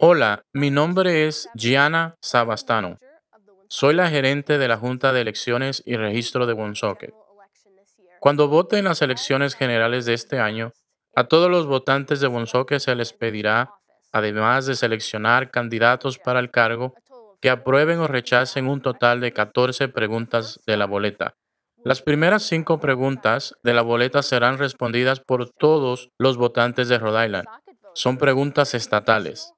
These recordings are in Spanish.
Hola, mi nombre es Gianna Sabastano. Soy la gerente de la Junta de Elecciones y Registro de Woonsocket. Cuando vote en las elecciones generales de este año, a todos los votantes de Woonsocket se les pedirá, además de seleccionar candidatos para el cargo, que aprueben o rechacen un total de 14 preguntas de la boleta. Las primeras cinco preguntas de la boleta serán respondidas por todos los votantes de Rhode Island. Son preguntas estatales.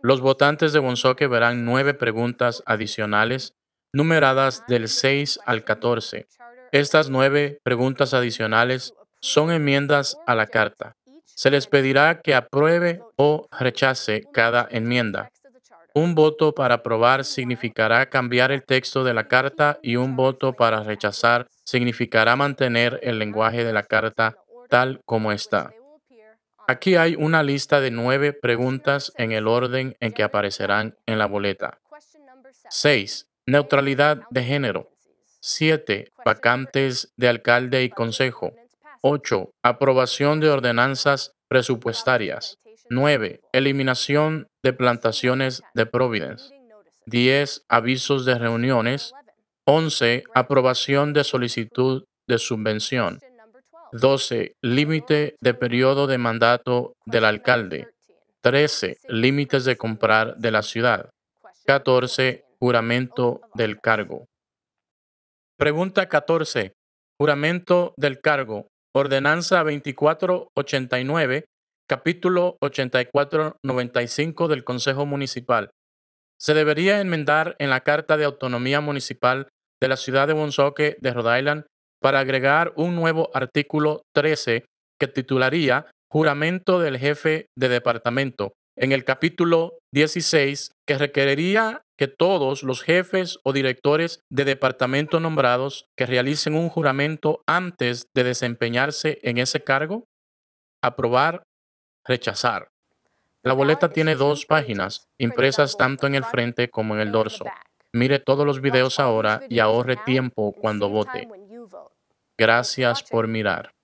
Los votantes de Bonsoque verán nueve preguntas adicionales numeradas del 6 al 14. Estas nueve preguntas adicionales son enmiendas a la carta. Se les pedirá que apruebe o rechace cada enmienda. Un voto para aprobar significará cambiar el texto de la carta y un voto para rechazar significará mantener el lenguaje de la carta tal como está. Aquí hay una lista de nueve preguntas en el orden en que aparecerán en la boleta. 6. Neutralidad de género. 7. Vacantes de alcalde y consejo. 8. Aprobación de ordenanzas presupuestarias. 9. Eliminación de plantaciones de Providence. 10. Avisos de reuniones. 11. Aprobación de solicitud de subvención. 12. Límite de periodo de mandato del alcalde. 13. Límites de comprar de la ciudad. 14. Juramento del cargo. Pregunta 14. Juramento del cargo. Ordenanza 2489, capítulo 8495 del Consejo Municipal. Se debería enmendar en la Carta de Autonomía Municipal de la ciudad de Bonsoque de Rhode Island para agregar un nuevo artículo 13 que titularía Juramento del jefe de departamento en el capítulo 16 que requeriría que todos los jefes o directores de departamento nombrados que realicen un juramento antes de desempeñarse en ese cargo, aprobar, rechazar. La boleta tiene dos páginas, impresas tanto en el frente como en el dorso. Mire todos los videos ahora y ahorre tiempo cuando vote. Gracias por mirar.